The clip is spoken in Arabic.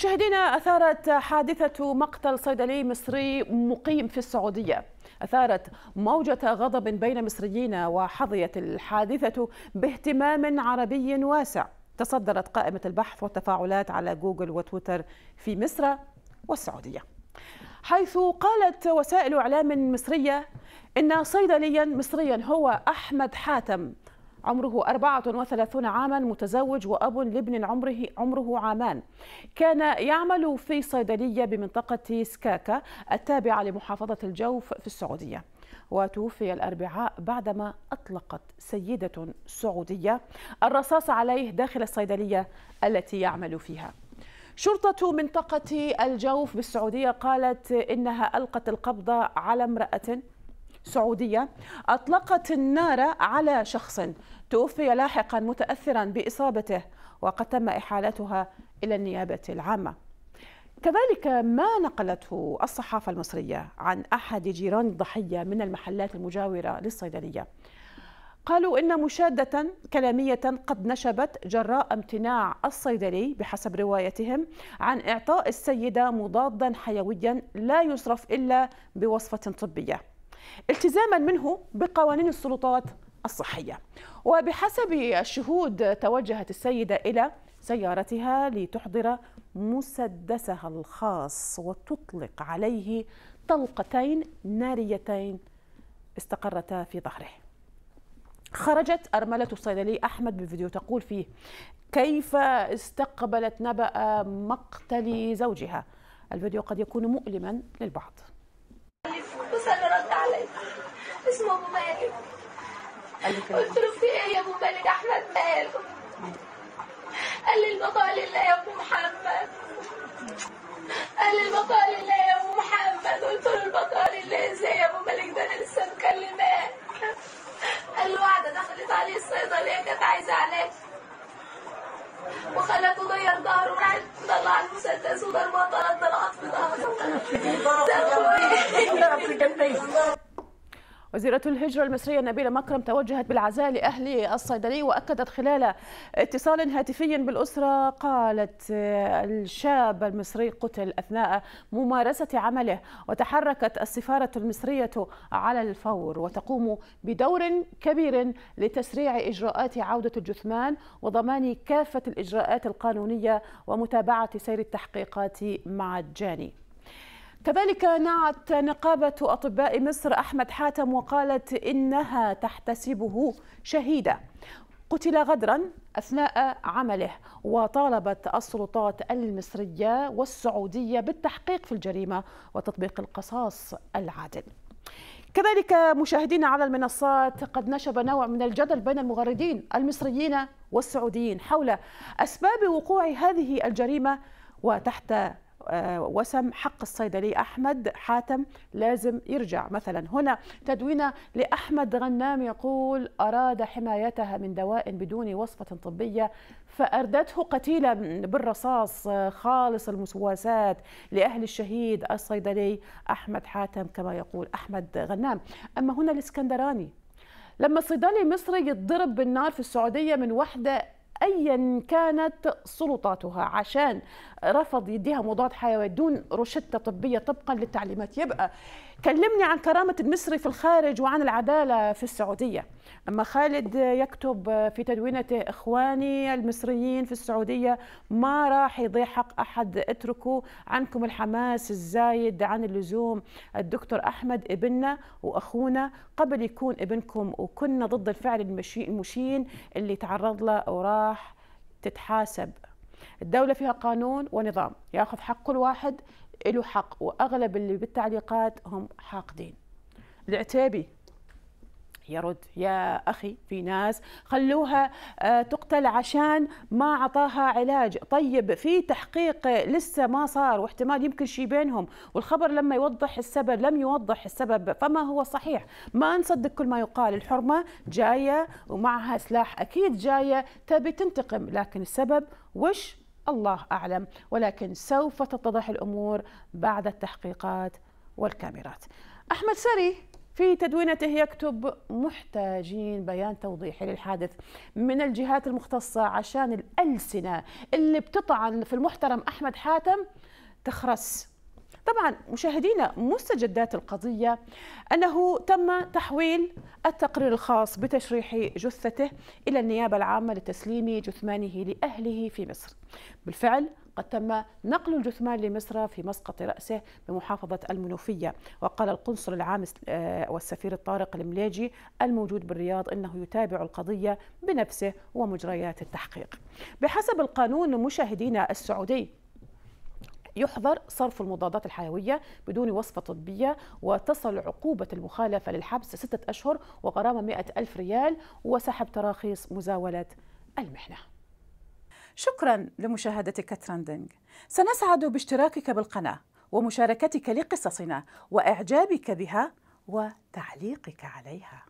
مشاهدينا أثارت حادثة مقتل صيدلي مصري مقيم في السعودية أثارت موجة غضب بين مصريين وحظيت الحادثة باهتمام عربي واسع تصدرت قائمة البحث والتفاعلات على جوجل وتويتر في مصر والسعودية حيث قالت وسائل إعلام مصرية إن صيدليا مصريا هو أحمد حاتم عمره 34 عاما متزوج وأب لابن عمره عمره عامان كان يعمل في صيدلية بمنطقة سكاكا التابعة لمحافظة الجوف في السعودية وتوفي الأربعاء بعدما أطلقت سيدة سعودية الرصاص عليه داخل الصيدلية التي يعمل فيها شرطة منطقة الجوف بالسعودية قالت إنها ألقت القبض على امرأة سعودية أطلقت النار على شخص توفي لاحقا متأثرا بإصابته وقد تم إحالتها إلى النيابة العامة كذلك ما نقلته الصحافة المصرية عن أحد جيران الضحية من المحلات المجاورة للصيدلية قالوا إن مشادة كلامية قد نشبت جراء امتناع الصيدلي بحسب روايتهم عن إعطاء السيدة مضادا حيويا لا يصرف إلا بوصفة طبية التزاما منه بقوانين السلطات الصحية وبحسب الشهود توجهت السيدة إلى سيارتها لتحضر مسدسها الخاص وتطلق عليه طلقتين ناريتين استقرتا في ظهره خرجت أرملة الصيدلي أحمد بفيديو تقول فيه كيف استقبلت نبأ مقتل زوجها الفيديو قد يكون مؤلما للبعض قلت له في ايه يا ابو مالك احمد ماله قال لي البقاء لله يا ابو محمد قال لي البقاء لله يا ابو محمد قلت له البقاء لله ازاي يا ابو مالك ده انا لسه مكلماه قال له واحده دخلت عليه الصيدليه كانت عايزه علاج وخلته غير ظهره راح طلع المسدس وضربه ثلاث طلقات في ظهره وزيرة الهجرة المصرية نبيلة مكرم توجهت بالعزاء لأهل الصيدلية وأكدت خلال اتصال هاتفي بالأسرة قالت الشاب المصري قتل أثناء ممارسة عمله وتحركت السفارة المصرية على الفور وتقوم بدور كبير لتسريع إجراءات عودة الجثمان وضمان كافة الإجراءات القانونية ومتابعة سير التحقيقات مع الجاني كذلك نعت نقابة أطباء مصر أحمد حاتم وقالت إنها تحتسبه شهيدا قتل غدرا أثناء عمله وطالبت السلطات المصرية والسعودية بالتحقيق في الجريمة وتطبيق القصاص العادل كذلك مشاهدينا على المنصات قد نشب نوع من الجدل بين المغردين المصريين والسعوديين حول أسباب وقوع هذه الجريمة وتحت آه، وسم حق الصيدلي أحمد حاتم لازم يرجع مثلا هنا تدوينة لأحمد غنام يقول أراد حمايتها من دواء بدون وصفة طبية فأردته قتيلة بالرصاص آه، خالص المسواسات لأهل الشهيد الصيدلي أحمد حاتم كما يقول أحمد غنام أما هنا الإسكندراني لما صيدلي مصري يتضرب بالنار في السعودية من وحدة ايا كانت سلطاتها عشان رفض يديها مضاد حيوي دون روشته طبيه طبقا للتعليمات يبقى كلمني عن كرامة المصري في الخارج وعن العدالة في السعودية أما خالد يكتب في تدوينته إخواني المصريين في السعودية ما راح يضيع حق أحد اتركوا عنكم الحماس الزايد عن اللزوم الدكتور أحمد ابننا وأخونا قبل يكون ابنكم وكنا ضد الفعل المشين اللي تعرض له وراح تتحاسب الدولة فيها قانون ونظام ياخذ حق كل واحد له حق واغلب اللي بالتعليقات هم حاقدين العتيبي يرد يا أخي في ناس خلوها آه، تقتل عشان ما عطاها علاج طيب في تحقيق لسه ما صار واحتمال يمكن شيء بينهم والخبر لما يوضح السبب لم يوضح السبب فما هو صحيح ما نصدق كل ما يقال الحرمة جاية ومعها سلاح أكيد جاية تبي تنتقم لكن السبب وش الله أعلم ولكن سوف تتضح الأمور بعد التحقيقات والكاميرات أحمد سري في تدوينته يكتب محتاجين بيان توضيحي للحادث من الجهات المختصة عشان الألسنة اللي بتطعن في المحترم أحمد حاتم تخرس طبعا مشاهدينا مستجدات القضية أنه تم تحويل التقرير الخاص بتشريح جثته إلى النيابة العامة لتسليم جثمانه لأهله في مصر بالفعل قد تم نقل الجثمان لمصر في مسقط رأسه بمحافظة المنوفية وقال القنصل العام آه، والسفير الطارق المليجي الموجود بالرياض أنه يتابع القضية بنفسه ومجريات التحقيق بحسب القانون مشاهدينا السعودي يحظر صرف المضادات الحيوية بدون وصفة طبية وتصل عقوبة المخالفة للحبس ستة أشهر وغرامة مئة ألف ريال وسحب تراخيص مزاولة المحنة شكرا لمشاهدتك ترندنج سنسعد باشتراكك بالقناة ومشاركتك لقصصنا وإعجابك بها وتعليقك عليها